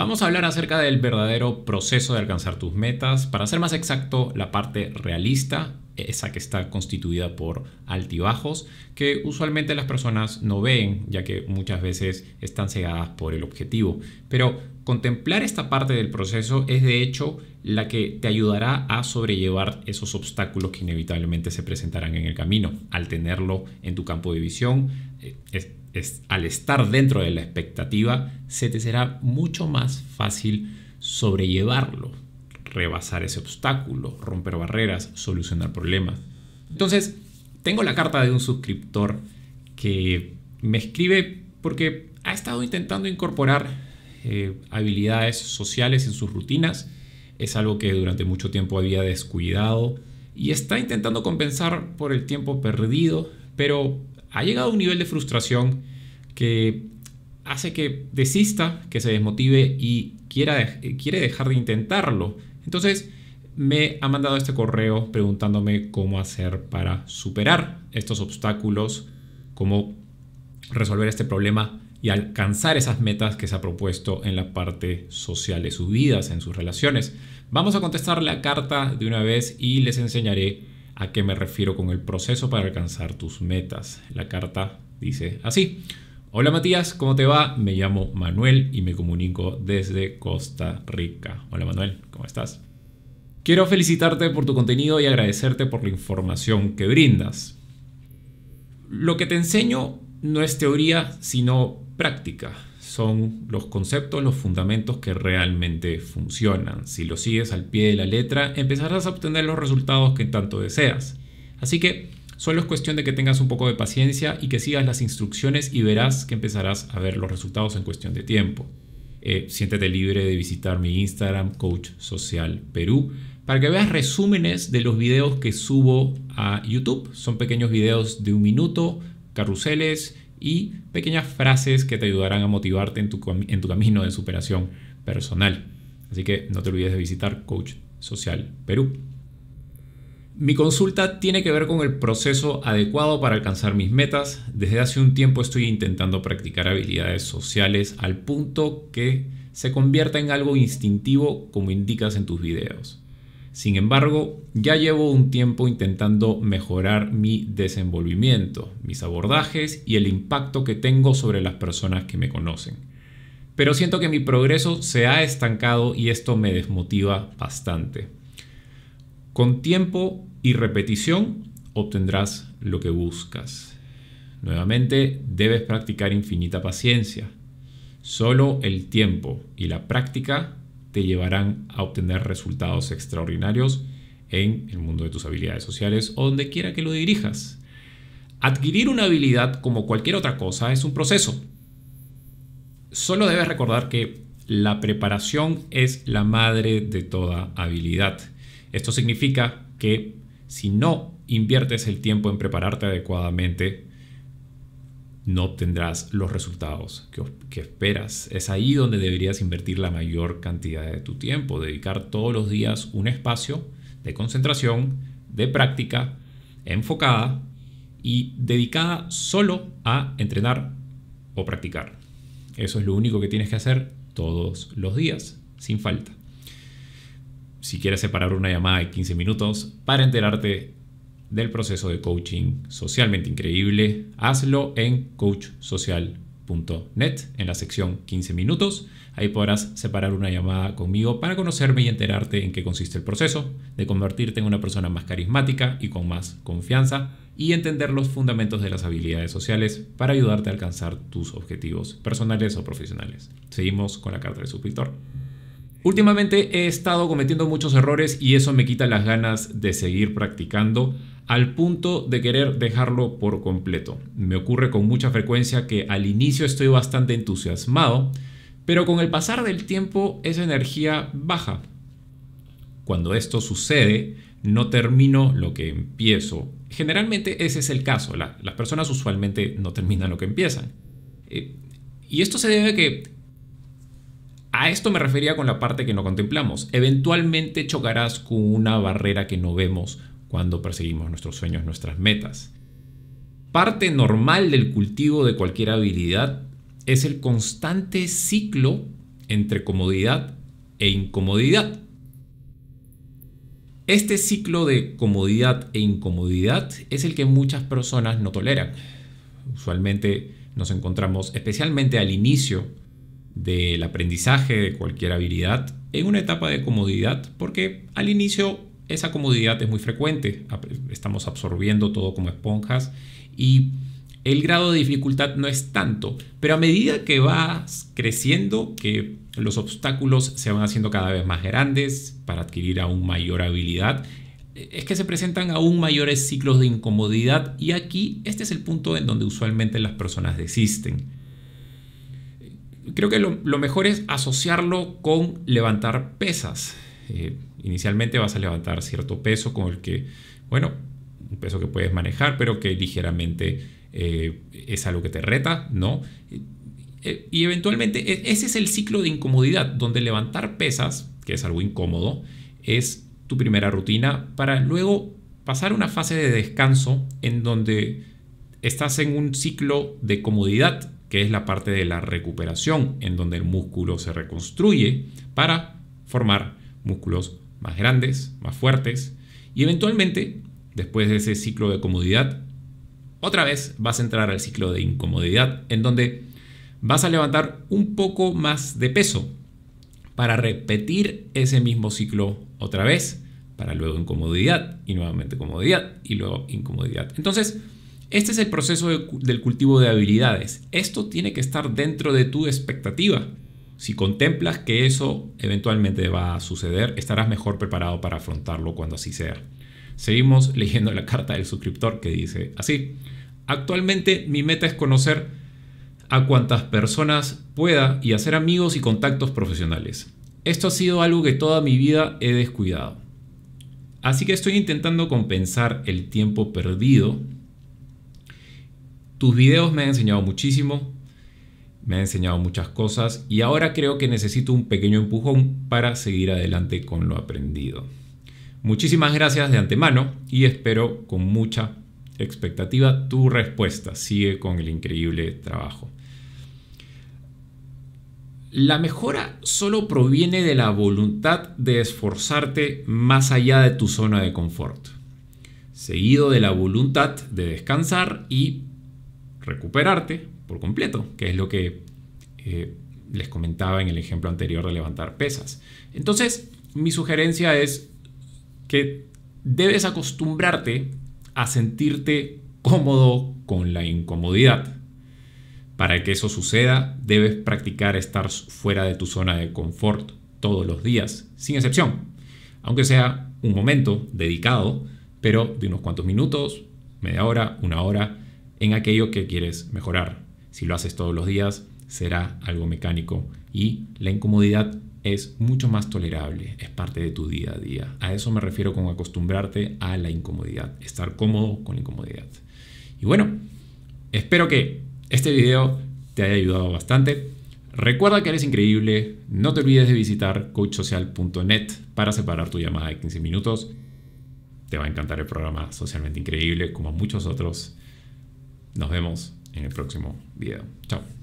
Vamos a hablar acerca del verdadero proceso de alcanzar tus metas, para ser más exacto, la parte realista, esa que está constituida por altibajos, que usualmente las personas no ven, ya que muchas veces están cegadas por el objetivo. Pero contemplar esta parte del proceso es de hecho la que te ayudará a sobrellevar esos obstáculos que inevitablemente se presentarán en el camino. Al tenerlo en tu campo de visión, eh, al estar dentro de la expectativa, se te será mucho más fácil sobrellevarlo, rebasar ese obstáculo, romper barreras, solucionar problemas. Entonces, tengo la carta de un suscriptor que me escribe porque ha estado intentando incorporar eh, habilidades sociales en sus rutinas. Es algo que durante mucho tiempo había descuidado y está intentando compensar por el tiempo perdido, pero ha llegado a un nivel de frustración que hace que desista, que se desmotive y quiera, quiere dejar de intentarlo. Entonces me ha mandado este correo preguntándome cómo hacer para superar estos obstáculos, cómo resolver este problema y alcanzar esas metas que se ha propuesto en la parte social de sus vidas, en sus relaciones. Vamos a contestar la carta de una vez y les enseñaré a qué me refiero con el proceso para alcanzar tus metas. La carta dice así. Hola Matías, ¿cómo te va? Me llamo Manuel y me comunico desde Costa Rica. Hola Manuel, ¿cómo estás? Quiero felicitarte por tu contenido y agradecerte por la información que brindas. Lo que te enseño no es teoría, sino práctica son los conceptos, los fundamentos que realmente funcionan. Si lo sigues al pie de la letra, empezarás a obtener los resultados que tanto deseas. Así que solo es cuestión de que tengas un poco de paciencia y que sigas las instrucciones y verás que empezarás a ver los resultados en cuestión de tiempo. Eh, siéntete libre de visitar mi Instagram, Coach Social Perú, para que veas resúmenes de los videos que subo a YouTube. Son pequeños videos de un minuto, carruseles, y pequeñas frases que te ayudarán a motivarte en tu, camino de superación personal. Así que no te olvides de visitar Coach Social Perú. Mi consulta tiene que ver con el proceso adecuado para alcanzar mis metas. Desde hace un tiempo estoy intentando practicar habilidades sociales al punto que se convierta en algo instintivo como indicas en tus videos. Sin embargo, ya llevo un tiempo intentando mejorar mi desenvolvimiento, mis abordajes y el impacto que tengo sobre las personas que me conocen. Pero siento que mi progreso se ha estancado y esto me desmotiva bastante. Con tiempo y repetición obtendrás lo que buscas. Nuevamente, debes practicar infinita paciencia. Solo el tiempo y la práctica te llevarán a obtener resultados extraordinarios en el mundo de tus habilidades sociales o donde quiera que lo dirijas. Adquirir una habilidad como cualquier otra cosa es un proceso. Solo debes recordar que la preparación es la madre de toda habilidad. Esto significa que si no inviertes el tiempo en prepararte adecuadamente, no obtendrás los resultados que, esperas. Es ahí donde deberías invertir la mayor cantidad de tu tiempo, dedicar todos los días un espacio de concentración, de práctica, enfocada y dedicada solo a entrenar o practicar. Eso es lo único que tienes que hacer todos los días, sin falta. Si quieres separar una llamada de 15 minutos para enterarte del proceso de coaching socialmente increíble, hazlo en coachsocial.net en la sección 15 minutos. Ahí podrás separar una llamada conmigo para conocerme y enterarte en qué consiste el proceso de convertirte en una persona más carismática y con más confianza y entender los fundamentos de las habilidades sociales para ayudarte a alcanzar tus objetivos personales o profesionales. Seguimos con la carta de suscriptor. Últimamente he estado cometiendo muchos errores y eso me quita las ganas de seguir practicando al punto de querer dejarlo por completo. Me ocurre con mucha frecuencia que al inicio estoy bastante entusiasmado, pero con el pasar del tiempo esa energía baja. Cuando esto sucede, no termino lo que empiezo. Generalmente ese es el caso, las personas usualmente no terminan lo que empiezan. Eh, y esto se debe a que a esto me refería con la parte que no contemplamos. Eventualmente chocarás con una barrera que no vemos cuando perseguimos nuestros sueños, nuestras metas. Parte normal del cultivo de cualquier habilidad es el constante ciclo entre comodidad e incomodidad. Este ciclo de comodidad e incomodidad es el que muchas personas no toleran. Usualmente nos encontramos, especialmente al inicio del aprendizaje de cualquier habilidad, en una etapa de comodidad porque al inicio esa comodidad es muy frecuente. Estamos absorbiendo todo como esponjas y el grado de dificultad no es tanto, pero a medida que vas creciendo, que los obstáculos se van haciendo cada vez más grandes para adquirir aún mayor habilidad, es que se presentan aún mayores ciclos de incomodidad y aquí este es el punto en donde usualmente las personas desisten. Creo que lo, mejor es asociarlo con levantar pesas. Eh, Inicialmente vas a levantar cierto peso con el que, bueno, un peso que puedes manejar, pero que ligeramente eh, es algo que te reta, ¿no? Y eh, eventualmente e, ese es el ciclo de incomodidad, donde levantar pesas, que es algo incómodo, es tu primera rutina para luego pasar una fase de descanso en donde estás en un ciclo de comodidad, que es la parte de la recuperación, en donde el músculo se reconstruye para formar músculos más grandes, más fuertes, y eventualmente, después de ese ciclo de comodidad, otra vez vas a entrar al ciclo de incomodidad, en donde vas a levantar un poco más de peso para repetir ese mismo ciclo otra vez, para luego incomodidad y nuevamente comodidad y luego incomodidad. Entonces, este es el proceso del cultivo de habilidades. Esto tiene que estar dentro de tu expectativa. Si contemplas que eso eventualmente va a suceder, estarás mejor preparado para afrontarlo cuando así sea. Seguimos leyendo la carta del suscriptor que dice así. Actualmente mi meta es conocer a cuantas personas pueda y hacer amigos y contactos profesionales. Esto ha sido algo que toda mi vida he descuidado. Así que estoy intentando compensar el tiempo perdido. Tus videos me han enseñado muchísimo, me ha enseñado muchas cosas y ahora creo que necesito un pequeño empujón para seguir adelante con lo aprendido. Muchísimas gracias de antemano y espero con mucha expectativa tu respuesta. Sigue con el increíble trabajo. La mejora solo proviene de la voluntad de esforzarte más allá de tu zona de confort, seguido de la voluntad de descansar y recuperarte por completo, que es lo que eh, les comentaba en el ejemplo anterior de levantar pesas. Entonces, mi sugerencia es que debes acostumbrarte a sentirte cómodo con la incomodidad. Para que eso suceda, debes practicar estar fuera de tu zona de confort todos los días, sin excepción. Aunque sea un momento dedicado, pero de unos cuantos minutos, media hora, una hora, en aquello que quieres mejorar. Si lo haces todos los días, será algo mecánico y la incomodidad es mucho más tolerable, es parte de tu día a día. A eso me refiero con acostumbrarte a la incomodidad, estar cómodo con la incomodidad. Y bueno, espero que este video te haya ayudado bastante. Recuerda que eres increíble, no te olvides de visitar coachsocial.net para separar tu llamada de 15 minutos. Te va a encantar el programa Socialmente Increíble como muchos otros. Nos vemos en el próximo video. Chao.